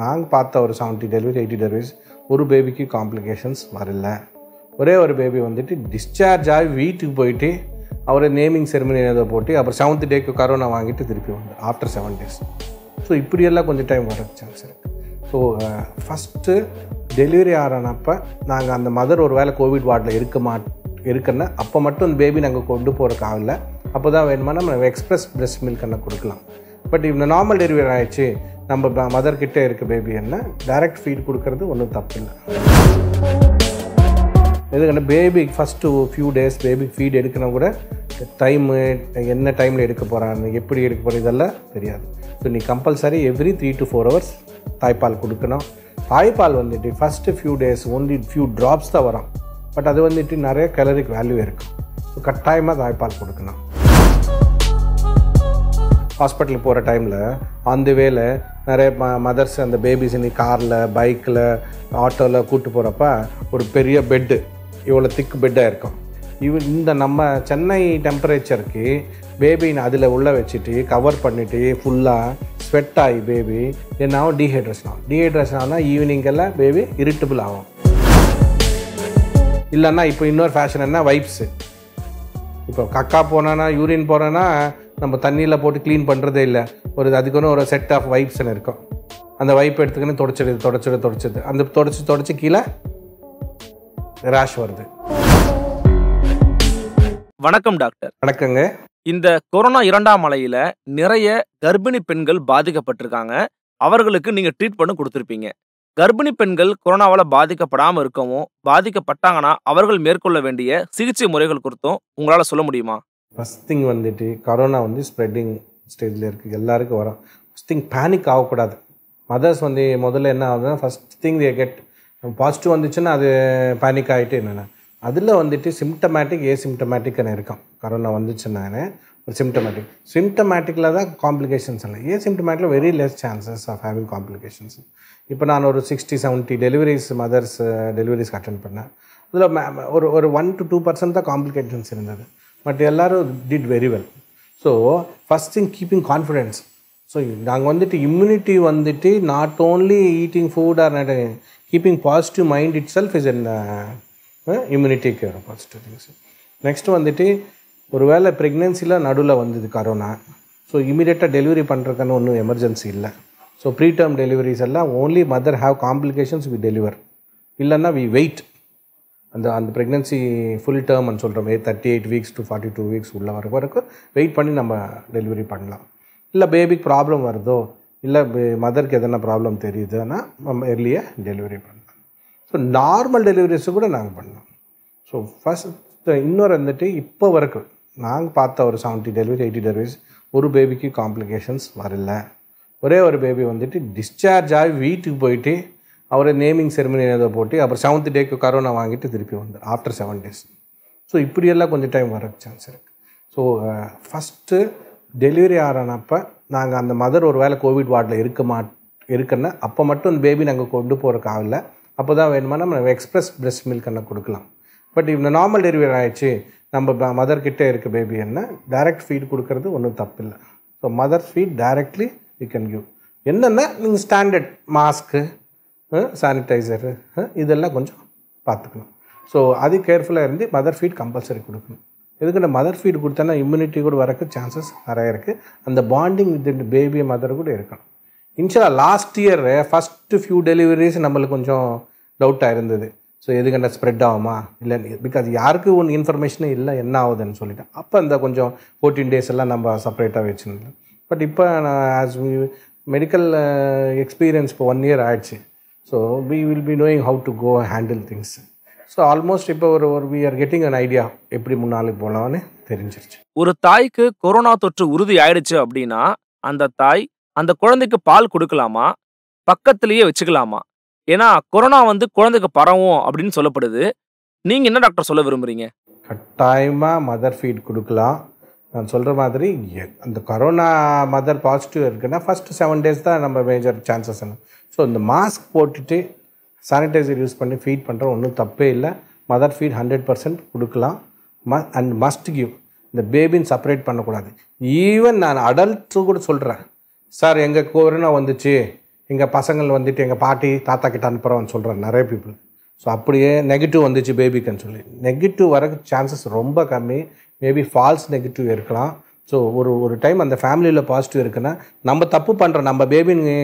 நாங்கள் பார்த்த ஒரு செவன்ட்டி டெலிவரி எயிட்டி டெலிவரிஸ் ஒரு பேபிக்கு காம்ப்ளிகேஷன்ஸ் வரல ஒரே ஒரு பேபி வந்துட்டு டிஸ்சார்ஜ் ஆகி வீட்டுக்கு போயிட்டு அவரை நேமிங் செரிமனி ஏதோ போட்டு அப்புறம் செவன்த் டேக்கு கரோனா வாங்கிட்டு திருப்பி வந்து ஆஃப்டர் செவன் டேஸ் ஸோ இப்படியெல்லாம் கொஞ்சம் டைம் வர சான்ஸ் இருக்குது ஸோ ஃபஸ்ட்டு டெலிவரி ஆகிறனப்போ நாங்கள் அந்த மதர் ஒரு வேளை கோவிட் வார்டில் இருக்க மாட் இருக்குன்னா அப்போ மட்டும் அந்த பேபி நாங்கள் கொண்டு போகிறக்கு ஆகல அப்போ தான் வேணுமா நம்ம எக்ஸ்ப்ரெஸ் பிரெஸ்ட் மில்க் என்ன கொடுக்கலாம் பட் இந்த நார்மல் டெலிவரி ஆகிடுச்சு நம்ம மதர்கிட்ட இருக்க பேபி என்ன டைரக்ட் ஃபீட் கொடுக்கறது ஒன்றும் தப்பு இல்லை எதுக்கன்னா பேபிக்கு first few days baby feed எடுக்கணும் கூட டைமு என்ன டைமில் எடுக்க போகிறான்னு எப்படி எடுக்க போகிற இதெல்லாம் தெரியாது ஸோ நீ compulsory every three to four hours தாய்ப்பால் கொடுக்கணும் தாய்ப்பால் வந்துட்டு first few days only few drops தான் வரும் பட் அது வந்துட்டு நிறைய கலரிக் வேல்யூ இருக்குது ஸோ கட்டாயமாக தாய்ப்பால் கொடுக்கணும் ஹாஸ்பிட்டல் போகிற டைமில் அந்த வேலை நிறைய ம மதர்ஸ் அந்த பேபிஸ் இன்னைக்கு காரில் பைக்கில் ஆட்டோவில் கூப்பிட்டு போகிறப்ப ஒரு பெரிய பெட்டு இவ்வளோ திக் பெட்டாக இருக்கும் இவ் இந்த நம்ம சென்னை டெம்பரேச்சருக்கு பேபின்னு அதில் உள்ளே வச்சுட்டு கவர் பண்ணிவிட்டு ஃபுல்லாக ஸ்வெட் ஆகி பேபி என்ன ஆகும் டீஹைட்ரேஷன் ஆகும் டீஹைட்ரேஷன் ஆனால் ஈவினிங்கெல்லாம் பேபி இரிட்டபிள் ஆகும் இல்லைன்னா இப்போ இன்னொரு ஃபேஷன் என்ன வைப்ஸு இப்போ கக்கா போனேன்னா யூரின் போகிறேன்னா நம்ம தண்ணியில் போட்டு க்ளீன் பண்ணுறதே இல்லை ஒரு அதுக்குன்னு ஒரு செட் ஆஃப் வைப்ஸ்னு இருக்கும் அந்த வைப் எடுத்துக்கின்னு தொடச்சிடுது தொடச்சிட தொடச்சிடுது அந்த தொடச்சி தொடச்சி கீழே ரேஷ் வருது வணக்கம் டாக்டர் வணக்கங்க இந்த கொரோனா இரண்டாம் அலையில் நிறைய கர்ப்பிணி பெண்கள் பாதிக்கப்பட்டிருக்காங்க அவர்களுக்கு நீங்கள் ட்ரீட்மெண்ட் கொடுத்துருப்பீங்க கர்ப்பிணி பெண்கள் கொரோனாவால் பாதிக்கப்படாமல் இருக்கவும் பாதிக்கப்பட்டாங்கன்னா அவர்கள் மேற்கொள்ள வேண்டிய சிகிச்சை முறைகள் குறித்தும் உங்களால் சொல்ல முடியுமா ஃபஸ்ட் திங் வந்துட்டு கரோனா வந்து ஸ்ப்ரெட்டிங் ஸ்டேஜில் இருக்குது எல்லாருக்கும் வரும் ஃபஸ்ட் திங் பேனிக் ஆகக்கூடாது மதர்ஸ் வந்து முதல்ல என்ன ஆகுதுன்னா first thing they get positive வந்துச்சுன்னா அது பேனிக் ஆகிட்டு என்னென்ன அதில் வந்துட்டு சிம்டமேட்டிக் ஏ சிம்டமேட்டிக் இருக்கான் கரோனா வந்துச்சுன்னா ஒரு சிம்டமேட்டிக் சிம்டமேட்டிக்கில் தான் காம்ப்ளிகேஷன்ஸ் இல்லை ஏ சிம்டமேட்டிக்கில் very less chances of having complications இப்போ நான் ஒரு சிக்ஸ்டி செவன்ட்டி டெலிவரிஸ் மதர்ஸ் டெலிவரிஸ்க்கு அட்டன் பண்ணேன் அதில் ஒரு ஒரு ஒன் டு டூ பர்சன்ட் தான் காம்ப்ளிகேஷன்ஸ் இருந்தது பட் எல்லோரும் did very well so first thing keeping confidence so நாங்கள் வந்துட்டு இம்யூனிட்டி வந்துட்டு not only eating food or not keeping positive mind itself is an இம்யூனிட்டிக்கு பாசிட்டிவ் திங்ஸ் நெக்ஸ்ட் வந்துட்டு ஒரு வேளை ப்ரெக்னென்சியில் நடுவில் வந்தது கரோனா ஸோ இமீடியட்டாக டெலிவரி பண்ணுறதுக்கான ஒன்றும் எமர்ஜென்சி இல்லை ஸோ ப்ரீ டேர்ம் டெலிவரிஸ் எல்லாம் only mother have complications we deliver இல்லைன்னா வி வெயிட் அந்த அந்த ப்ரெக்னென்சி ஃபுல் டேர்ம்னு சொல்கிறோம் thirty eight weeks to forty two weeks உள்ள வர வரைக்கும் வெயிட் பண்ணி நம்ம டெலிவரி பண்ணலாம் இல்லை பேபிக்கு ப்ராப்ளம் வருதோ இல்லை மதருக்கு எதனா ப்ராப்ளம் தெரியுதுன்னா நம்ம எர்லியாக டெலிவரி பண்ணலாம் ஸோ நார்மல் டெலிவரிஸும் கூட நாங்கள் பண்ணோம் ஸோ ஃபஸ்ட் இன்னொரு வந்துட்டு இப்போ வரைக்கும் நாங்கள் பார்த்த ஒரு செவன்ட்டி டெலிவரி எயிட்டி டெலிவரிஸ் ஒரு பேபிக்கு காம்ப்ளிகேஷன்ஸ் வரல ஒரே ஒரு பேபி வந்துட்டு டிஸ்சார்ஜ் ஆகி வீட்டுக்கு போயிட்டு அவரை நேமிங் செரமனி ஏதோ போட்டு அப்புறம் செவன்த் டேக்கு கரோனா வாங்கிட்டு திருப்பி வந்தார் ஆஃப்டர் செவன் டேஸ் ஸோ இப்படியெல்லாம் கொஞ்சம் டைம் வர சான்ஸ் இருக்குது ஸோ ஃபஸ்ட்டு டெலிவரி ஆகிறனப்போ நாங்கள் அந்த மதர் ஒரு வேளை கோவிட் வார்டில் இருக்க மாட் இருக்குன்னா அப்போ மட்டும் அந்த பேபி நாங்கள் கொண்டு போகிறக்கு ஆகல அப்போ தான் வேணுமா நம்ம எக்ஸ்ப்ரெஸ் பிரெஸ்ட் மில்க் என்ன கொடுக்கலாம் பட் இந்த நார்மல் டெலிவரி ஆகிடுச்சு நம்ம மதர்கிட்டே இருக்க பேபி என்ன டைரக்ட் ஃபீட் கொடுக்கறது ஒன்றும் தப்பில்லை so mother feed directly we can give என்னென்ன நீங்கள் ஸ்டாண்டர்ட் மாஸ்க்கு சானிடைசரு இதெல்லாம் கொஞ்சம் பார்த்துக்கணும் ஸோ அது கேர்ஃபுல்லாக இருந்து மதர் ஃபீட் கம்பல்சரி கொடுக்கணும் எதுக்கு மதர் ஃபீட் கொடுத்தனா இம்யூனிட்டி கூட வரக்கு சான்சஸ் நிறைய இருக்குது அந்த பாண்டிங் வித் பேபி மதர் கூட இருக்கணும் இன்ஷா last year first few deliveries நம்மளுக்கு கொஞ்சம் டவுட்டாக இருந்தது ஸோ எதுக்கு ஸ்ப்ரெட் ஆகுமா இல்லை பிகாஸ் யாருக்கு ஒன்று இன்ஃபர்மேஷனே இல்லை என்ன ஆகுதுன்னு சொல்லிட்டேன் அப்போ அந்த கொஞ்சம் ஃபோர்டீன் டேஸ் எல்லாம் நம்ம செப்பரேட்டாக வச்சுருந்தோம் பட் இப்போ நான் ஆஸ் மெடிக்கல் எக்ஸ்பீரியன்ஸ் இப்போ ஒன் இயர் ஆயிடுச்சு so we will be knowing how to go handle things. So almost இப்போ ஒரு ஒரு we are getting an idea எப்படி முன்னாலுக்கு போகலான்னு தெரிஞ்சிருச்சு ஒரு தாய்க்கு கொரோனா தொற்று உறுதி ஆயிடுச்சு அப்படின்னா அந்த தாய் அந்த குழந்தைக்கு பால் கொடுக்கலாமா பக்கத்திலேயே வச்சுக்கலாமா ஏன்னா கொரோனா வந்து குழந்தைக்கு பரவும் அப்படின்னு சொல்லப்படுது நீங்கள் என்ன டாக்டர் சொல்ல விரும்புகிறீங்க கட்டாயமாக மதர் ஃபீட் கொடுக்கலாம் நான் சொல்கிற மாதிரி அந்த கொரோனா மதர் பாசிட்டிவ் இருக்குன்னா ஃபஸ்ட்டு செவன் டேஸ் தான் நம்ம மேஜர் சான்சஸ் ஸோ இந்த மாஸ்க் போட்டுட்டு சானிடைசர் யூஸ் பண்ணி ஃபீட் பண்ணுற ஒன்றும் தப்பே இல்லை மதர் ஃபீட் ஹண்ட்ரட் பர்சன்ட் கொடுக்கலாம் ம அண்ட் மஸ்ட் கிவ் இந்த பேபின்னு செப்பரேட் பண்ணக்கூடாது ஈவன் நான் அடல்ட்ஸு கூட சொல்கிறேன் சார் எங்கள் கொரோனா வந்துச்சு எங்கள் பசங்கள் வந்துட்டு எங்கள் பாட்டி தாத்தா கிட்ட அனுப்புகிறோம்னு சொல்கிறேன் நிறைய பீப்புள் ஸோ அப்படியே நெகட்டிவ் வந்துச்சு பேபிக்குன்னு சொல்லி நெகட்டிவ் வரக்கு சான்சஸ் ரொம்ப கம்மி மேபி ஃபால்ஸ் நெகட்டிவ் இருக்கலாம் ஸோ ஒரு ஒரு டைம் அந்த ஃபேமிலியில் பாசிட்டிவ் இருக்குன்னா நம்ம தப்பு பண்ணுற நம்ம பேபின்னு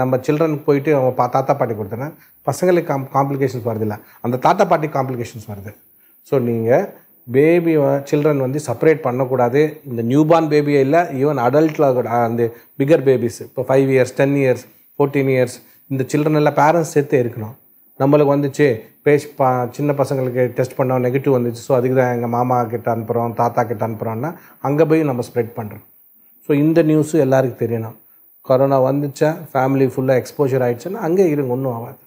நம்ம சில்ட்ரனுக்கு போயிட்டு அவங்க பா தாத்தா பாட்டி கொடுத்தோன்னா பசங்களுக்கு காம் காம்ப்ளிகேஷன்ஸ் வருது இல்லை அந்த தாத்தா பாட்டி காம்ப்ளிகேஷன்ஸ் வருது ஸோ நீங்கள் பேபி சில்ட்ரன் வந்து செப்பரேட் பண்ணக்கூடாது இந்த நியூபார்ன் பேபியே இல்லை ஈவன் அடல்ட்டில் அந்த பிகர் பேபிஸ் இப்போ five years ten years fourteen years இந்த சில்ட்ரன் எல்லாம் பேரண்ட்ஸ் சேர்த்து இருக்கணும் நம்மளுக்கு வந்துச்சு பேசி பா சின்ன பசங்களுக்கு டெஸ்ட் பண்ணோம் நெகட்டிவ் வந்துச்சு ஸோ அதுக்கு தான் எங்கள் மாமா கிட்ட அனுப்புகிறோம் தாத்தா கிட்ட அனுப்புகிறோன்னா அங்கே போய் நம்ம ஸ்ப்ரெட் பண்ணுறோம் ஸோ இந்த நியூஸும் எல்லாருக்கும் தெரியணும் கொரோனா வந்துச்சா ஃபேமிலி ஃபுல்லாக எக்ஸ்போஷர் ஆகிடுச்சுன்னா அங்கே இருங்க ஒன்றும் ஆகாது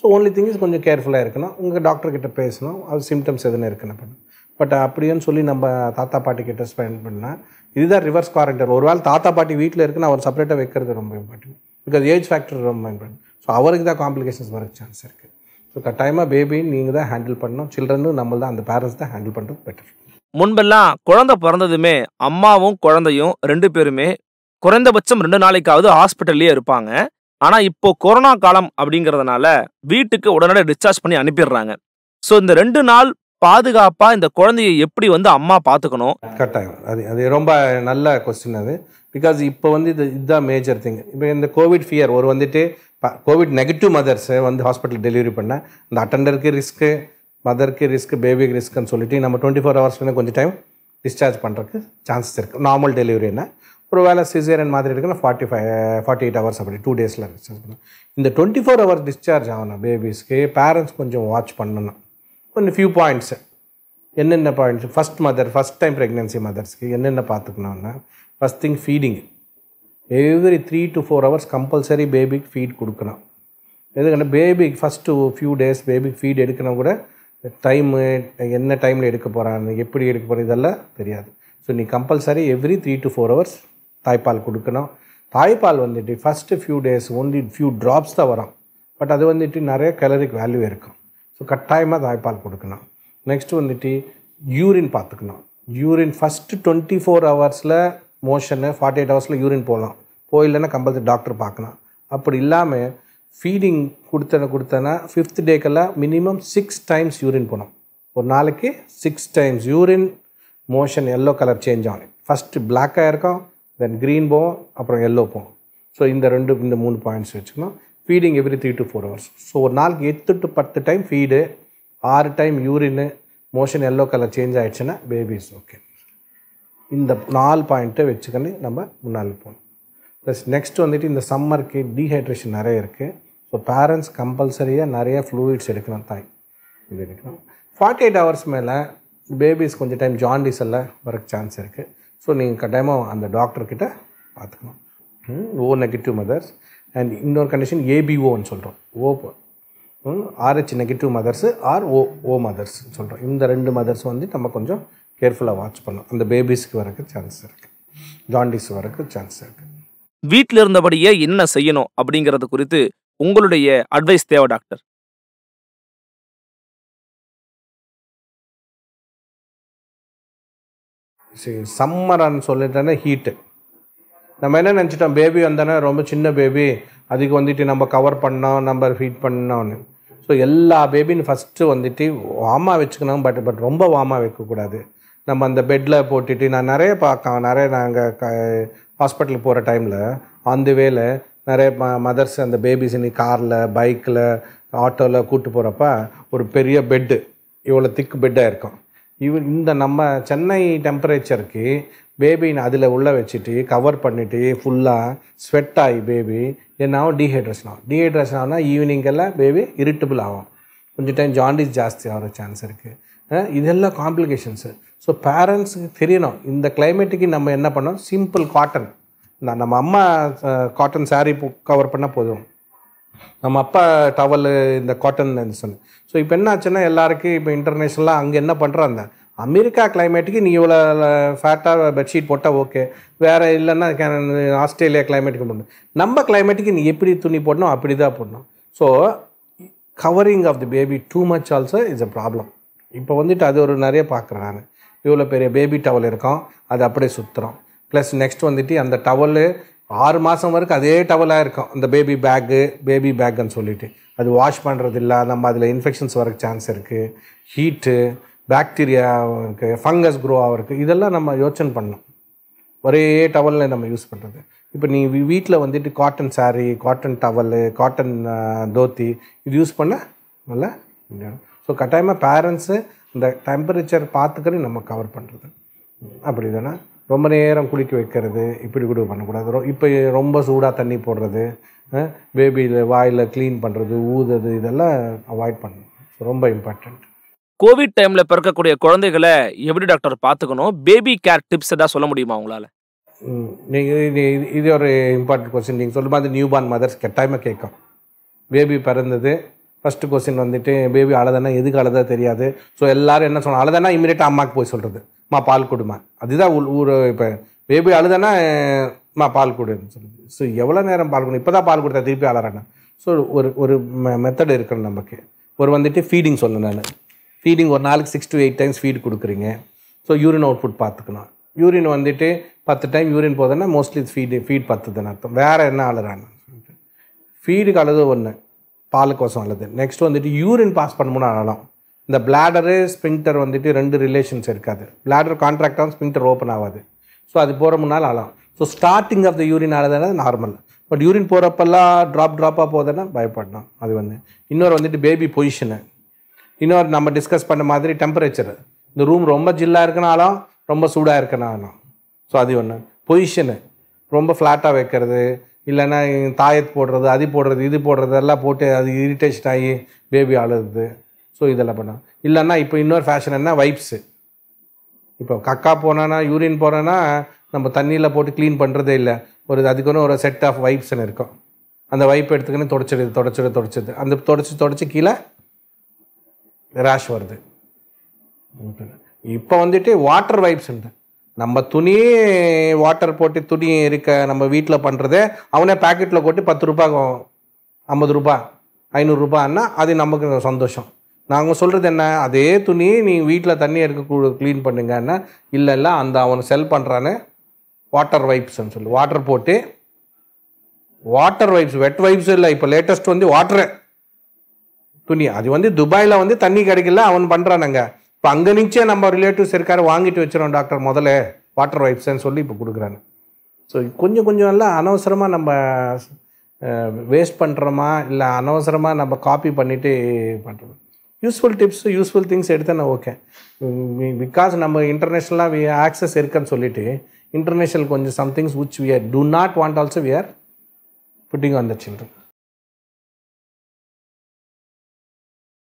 ஸோ ஓன்லி திங் இஸ் கொஞ்சம் கேர்ஃபுல்லாக இருக்கணும் உங்கள் டாக்டர்கிட்ட பேசணும் அது சிம்டம்ஸ் எதுன்னு இருக்குன்னு பட் அப்படின்னு சொல்லி நம்ம தாத்தா பாட்டி கிட்ட ஸ்பெண்ட் பண்ணால் இதுதான் ரிவர்ஸ் குவாரண்டைன் ஒரு வேளை தாத்தா பாட்டி வீட்டில் இருக்குன்னு அவர் செப்பரேட்டாக வைக்கிறது ரொம்ப இம்பார்ட்டன்ட் பிகாஸ் ஏஜ் ஃபேக்டர் ரொம்ப இம்பார்ட்டன்ட் ஸோ அவருக்கு தான் காம்ப்ளிகேஷன்ஸ் வர சான்ஸ் இருக்குது ஸோ கட்டாயமாக பேபின்னு நீங்கள் தான் ஹேண்டில் பண்ணணும் சில்ட்ரனும் நம்ம தான் அந்த பேரண்ட்ஸ் தான் ஹேண்டில் பண்ணுறது பெட்டர் முன்பெல்லாம் குழந்தை பிறந்ததுமே அம்மாவும் குழந்தையும் ரெண்டு பேருமே குறைந்தபட்சம் ரெண்டு நாளைக்காவது ஹாஸ்பிட்டல்லே இருப்பாங்க ஆனால் இப்போ கொரோனா காலம் அப்படிங்கிறதுனால வீட்டுக்கு உடனடி டிஸ்சார்ஜ் பண்ணி அனுப்பிடுறாங்க ஸோ இந்த ரெண்டு நாள் பாதுகாப்பாக இந்த குழந்தைய எப்படி வந்து அம்மா பார்த்துக்கணும் கட்டாயம் அது அது ரொம்ப நல்ல கொஸ்டின் அது பிகாஸ் இப்போ வந்து இது இதுதான் மேஜர் திங் இப்போ இந்த கோவிட் ஃபியர் ஒரு வந்துட்டு கோவிட் நெகட்டிவ் மதர்ஸை வந்து ஹாஸ்பிட்டல் டெலிவரி பண்ணேன் அந்த அட்டண்டருக்கு ரிஸ்க்கு மதருக்கு ரிஸ்க்கு பேபிக்கு ரிஸ்க்குன்னு சொல்லிட்டு நம்ம டுவெண்ட்டி ஃபோர் ஹவர்ஸ்லேருந்து கொஞ்சம் டைம் டிஸ்சார்ஜ் பண்ணுறதுக்கு சான்சஸ் இருக்குது நார்மல் டெலிவரி என்ன ஒரு வேலை சிசேரியன் மாதிரி இருக்குன்னா forty five forty eight hours அப்படி டூ டேஸில் டிஸ்சார்ஜ் பண்ணணும் இந்த டுவெண்ட்டி ஃபோர் ஹவர்ஸ் டிஸ்சார்ஜ் ஆகணும் பேபிஸ்க்கு பேரண்ட்ஸ் கொஞ்சம் வாட்ச் பண்ணணும் கொஞ்சம் ஃபியூ பாயிண்ட்ஸு என்னென்ன points first mother first time pregnancy மதர்ஸ்க்கு என்னென்ன பார்த்துக்கணும்னா first thing feeding every three to four hours compulsory பேபிக்கு ஃபீட் கொடுக்கணும் ఎందుకంటే பேபிக்கு ஃபஸ்ட்டு ஃபியூ டேஸ் பேபிக்கு ஃபீட் எடுக்கணும் கூட டைமு என்ன டைமில் எடுக்க போகிறான் எப்படி எடுக்க போகிறேன் இதெல்லாம் தெரியாது ஸோ நீ compulsory every three to four hours தாய்ப்பால் கொடுக்கணும் தாய்ப்பால் வந்துட்டு first few days only few drops தான் வரும் பட் அது வந்துட்டு நிறைய கலரிக் வேல்யூ இருக்கும் ஸோ கட்டாயமாக தாய்ப்பால் கொடுக்கணும் நெக்ஸ்ட்டு வந்துட்டு யூரின் பார்த்துக்கணும் யூரின் ஃபஸ்ட்டு டுவெண்ட்டி ஃபோர் ஹவர்ஸில் மோஷனு ஃபார்ட்டி எயிட் ஹவர்ஸில் யூரின் போகலாம் போயிடலன்னா கம்பல்சரி டாக்டர் பார்க்கலாம் அப்படி இல்லாமல் ஃபீடிங் கொடுத்தன கொடுத்தனா ஃபிஃப்த் டேக்கெல்லாம் மினிமம் சிக்ஸ் டைம்ஸ் யூரின் போனோம் ஒரு நாளைக்கு six times urine motion yellow colour change ஆகும் ஃபஸ்ட்டு பிளாக்காக இருக்கும் தென் க்ரீன் போவோம் அப்புறம் எல்லோ போவோம் ஸோ இந்த ரெண்டு இந்த மூணு பாயிண்ட்ஸ் வச்சுக்கணும் feeding every three to four hours so ஒரு நாளைக்கு எட்டு டு பத்து டைம் ஃபீடு ஆறு time urine motion yellow colour change ஆகிடுச்சுன்னா பேபிஸ் ஓகே இந்த நாலு பாயிண்ட்டை வச்சுக்கொண்டு நம்ம முன்னால் போகணும் ப்ளஸ் நெக்ஸ்ட் வந்துட்டு இந்த சம்மருக்கு டீஹைட்ரேஷன் நிறைய இருக்குது ஸோ பேரண்ட்ஸ் கம்பல்சரியாக நிறைய ஃப்ளூயிட்ஸ் எடுக்கணும் தாய் இது எடுக்கணும் ஃபார்ட்டி எயிட் ஹவர்ஸ் மேலே பேபிஸ் கொஞ்சம் டைம் ஜாண்டிஸ் எல்லாம் வர சான்ஸ் இருக்குது ஸோ நீங்கள் கட்டாயமாக அந்த டாக்டர்கிட்ட பார்த்துக்கணும் ஓ நெகட்டிவ் மதர்ஸ் அண்ட் இன்னொரு கண்டிஷன் ஏபிஓன்னு சொல்கிறோம் O Rh negative mothers or O O mothers சொல்கிறோம் இந்த ரெண்டு மதர்ஸ் வந்து நம்ம கொஞ்சம் கேர்ஃபுல்லாக வாட்ச் பண்ணணும் அந்த பேபிஸ்க்கு வரக்கு சான்ஸ் இருக்குது ஜாண்டிஸ் வரக்கு சான்ஸ் இருக்குது வீட்டில் இருந்தபடியே என்ன செய்யணும் அப்படிங்கிறது குறித்து உங்களுடைய அட்வைஸ் தேவை டாக்டர் சரி சம்மரான்னு சொல்லிட்டேன்னா ஹீட்டு நம்ம என்ன நினச்சிட்டோம் பேபி வந்தோன்னா ரொம்ப சின்ன பேபி அதுக்கு வந்துட்டு நம்ம கவர் பண்ணோம் நம்ம ஃபீட் பண்ணோன்னு ஸோ எல்லா பேபின்னு ஃபஸ்ட்டு வந்துட்டு வாமாக வச்சுக்கணும் பட் பட் ரொம்ப வாமாக வைக்கக்கூடாது நம்ம அந்த பெட்டில் போட்டுட்டு நான் நிறைய பார்க்க நிறைய நாங்கள் க ஹாஸ்பிட்டல் போகிற டைமில் அந்த வேலை நிறைய ம மதர்ஸ் அந்த பேபிஸ் இன்னி காரில் பைக்கில் ஆட்டோவில் கூப்பிட்டு போகிறப்ப ஒரு பெரிய பெட்டு இவ்வளோ திக்கு பெட்டாக இருக்கும் இவ இந்த நம்ம சென்னை டெம்பரேச்சருக்கு பேபின்னு அதில் உள்ளே வச்சுட்டு கவர் பண்ணிவிட்டு ஃபுல்லாக ஸ்வெட் ஆகி பேபி என்ன ஆகும் டீஹைட்ரேஷன் ஆகும் டீஹைட்ரேஷன் ஆகுனா ஈவினிங்கெல்லாம் பேபி இரிட்டபிள் ஆகும் கொஞ்சம் டைம் ஜாண்டிஸ் ஜாஸ்தி ஆகிற சான்ஸ் இருக்குது இதெல்லாம் காம்ப்ளிகேஷன்ஸு ஸோ பேரண்ட்ஸுக்கு தெரியணும் இந்த கிளைமேட்டுக்கு நம்ம என்ன பண்ணோம் சிம்பிள் காட்டன் நான் நம்ம அம்மா காட்டன் சாரீ கவர் பண்ணால் போதும் நம்ம அப்பா டவல் இந்த காட்டன் சொன்னேன் ஸோ இப்போ என்ன ஆச்சுன்னா எல்லாருக்கும் இப்போ இன்டர்நேஷ்னலாக அங்கே என்ன பண்ணுறாங்க அமெரிக்கா கிளைமேட்டுக்கு நீ இவ்வளோ ஃபேட்டாக பெட்ஷீட் போட்டால் ஓகே வேறு இல்லைன்னா ஆஸ்திரேலியா கிளைமேட்டுக்கு போடணும் நம்ம கிளைமேட்டுக்கு நீ எப்படி துணி போடணும் அப்படி தான் போடணும் so covering of the baby too much also is a problem இப்போ வந்துட்டு அது ஒரு நிறைய பார்க்குறேன் நான் இவ்வளோ பெரிய பேபி டவல் இருக்கும் அது அப்படியே சுற்றுறோம் ப்ளஸ் நெக்ஸ்ட் வந்துட்டு அந்த டவலு ஆறு மாதம் வரைக்கும் அதே டவலாக இருக்கும் அந்த பேபி பேக்கு பேபி பேக்குன்னு சொல்லிட்டு அது வாஷ் பண்ணுறது இல்லை நம்ம அதில் இன்ஃபெக்ஷன்ஸ் வரக்கு சான்ஸ் இருக்குது ஹீட்டு பேக்டீரியாவும் இருக்குது ஃபங்கஸ் க்ரோ இருக்குது இதெல்லாம் நம்ம யோசனை பண்ணோம் ஒரே டவலில் நம்ம யூஸ் பண்ணுறது இப்போ நீ வீட்டில் வந்துட்டு cotton sari cotton towel cotton dhoti இது யூஸ் பண்ண நல்லா ஸோ கட்டாயமாக பேரண்ட்ஸு இந்த டெம்பரேச்சர் பார்த்துக்கணும் நம்ம கவர் பண்ணுறது அப்படி இல்லைன்னா ரொம்ப நேரம் குளிக்க வைக்கிறது இப்படி கூட பண்ணக்கூடாது ரொ இப்போ ரொம்ப சூடாக தண்ணி போடுறது பேபியில் வாயில் க்ளீன் பண்ணுறது ஊதுறது இதெல்லாம் அவாய்ட் பண்ணணும் ரொம்ப இம்பார்ட்டண்ட் கோவிட் டைமில் பிறக்கக்கூடிய குழந்தைகளை எப்படி டாக்டர் பார்த்துக்கணும் பேபி கேர் டிப்ஸ் எதாவது சொல்ல முடியுமா உங்களால் நீங்கள் இது ஒரு இம்பார்ட்டன்ட் கொஸ்டின் நீங்கள் சொல்லும்போது நியூ பார்ன் மதர்ஸ் கட்டாயமாக கேட்கும் பேபி பிறந்தது ஃபஸ்ட்டு கொஸ்டின் வந்துட்டு பேபி அழுதனா எதுக்கு அழுதா தெரியாது ஸோ எல்லோரும் என்ன சொன்னால் அழுதனா இமீடியட்டாக அம்மாவுக்கு போய் சொல்கிறது மா பால் கொடுமா அதுதான் ஊர் இப்போ பேபி அழுதனா மா பால் கொடுன்னு சொல்லுது ஸோ எவ்வளோ நேரம் பால் கொடுக்கும் இப்போ தான் பால் கொடுத்தா திருப்பி அழறானா ஸோ ஒரு ஒரு மெத்தட் இருக்கணும் நமக்கு ஒரு வந்துட்டு ஃபீடிங் சொல்லணும் நான் ஃபீடிங் ஒரு நாளைக்கு six to eight times feed கொடுக்குறீங்க ஸோ யூரின் அவுட்புட் பார்த்துக்கணும் யூரின் வந்துட்டு பத்து டைம் யூரின் போதுன்னா மோஸ்ட்லி ஃபீடு ஃபீட் பத்துதுன்னு அர்த்தம் வேறு என்ன அழுறான்னு ஃபீடுக்கு அழுது ஒன்று பாலுக்கோசம் அல்லது நெக்ஸ்ட் வந்துட்டு யூரின் பாஸ் பண்ணணும்னு அழலாம் இந்த பிளாடரு ஸ்பிங்டர் வந்துட்டு ரெண்டு ரிலேஷன்ஸ் இருக்காது பிளாடர் கான்ட்ராக்ட் ஆகும் ஸ்பிங்டர் ஓப்பன் ஆகாது ஸோ அது போகிற முன்னால் அழலாம் so starting of the urine ஆனதுனா நார்மல் பட் யூரின் போகிறப்பெல்லாம் ட்ராப் ட்ராப்பாக போதேன்னா பயப்படலாம் அது வந்து இன்னொரு வந்துட்டு பேபி பொசிஷனு இன்னொரு நம்ம டிஸ்கஸ் பண்ண மாதிரி டெம்பரேச்சர் இந்த ரூம் ரொம்ப ஜில்லாக இருக்கனாலும் ரொம்ப சூடாக இருக்கனாலும் ஸோ அது ஒன்று பொசிஷனு ரொம்ப ஃப்ளாட்டாக வைக்கிறது இல்லைன்னா தாயத் போடுறது அது போடுறது இது போடுறது எல்லாம் போட்டு அது இரிட்டேஷன் ஆகி பேபி அழுது ஸோ இதெல்லாம் பண்ணோம் இல்லைன்னா இப்போ இன்னொரு ஃபேஷன் என்ன வைப்ஸு இப்போ கக்கா போனோன்னா யூரின் போனோன்னா நம்ம தண்ணியில் போட்டு க்ளீன் பண்ணுறதே இல்லை ஒரு அதுக்குன்னு ஒரு செட் ஆஃப் வைப்ஸ்னு இருக்கும் அந்த வைப் எடுத்துக்கின்னு தொடச்சிடுது தொடச்சிடு தொடச்சிது அந்த தொடச்சி தொடச்சி கீழே ரேஷ் வருது இப்போ வந்துட்டு வாட்டர் வைப்ஸ் உண்டு நம்ம துணி வாட்டர் போட்டு துணி இருக்க நம்ம வீட்டில் பண்ணுறதே அவனே பேக்கெட்டில் கொட்டி பத்து ரூபா ஐம்பது ரூபா ஐநூறுரூபான்னா அது நமக்கு சந்தோஷம் நாங்கள் சொல்கிறது என்ன அதே துணி நீ வீட்டில் தண்ணி எடுக்க க்ளீன் பண்ணுங்கன்னா இல்லை இல்லை அந்த அவன் செல் பண்ணுறான்னு வாட்டர் வைப்ஸ்ன்னு சொல்லி வாட்டர் போட்டு வாட்டர் வைப்ஸ் வெட் வைப்ஸ் இல்லை இப்போ லேட்டஸ்ட் வந்து வாட்டரு துணி அது வந்து துபாயில் வந்து தண்ணி கிடைக்கல அவன் பண்ணுறானுங்க இப்போ அங்கே நிச்சே நம்ம ரிலேட்டிவ்ஸ் இருக்காரு வாங்கிட்டு வச்சிடும் டாக்டர் முதல்ல வாட்டர் வைப்ஸ்ன்னு சொல்லி இப்போ கொடுக்குறாங்க ஸோ கொஞ்சம் கொஞ்சம் எல்லாம் அனவசரமாக நம்ம வேஸ்ட் பண்ணுறோமா இல்லை அனவசரமாக நம்ம காப்பி பண்ணிவிட்டு பண்ணுறோம் யூஸ்ஃபுல் டிப்ஸ் யூஸ்ஃபுல் திங்ஸ் எடுத்தேன் ஓகே பிகாஸ் நம்ம இன்டர்நேஷ்னலாக ஆக்சஸ் இருக்குன்னு சொல்லிவிட்டு இன்டர்நேஷ்னல் கொஞ்சம் somethings which we are do not want also we are putting on the children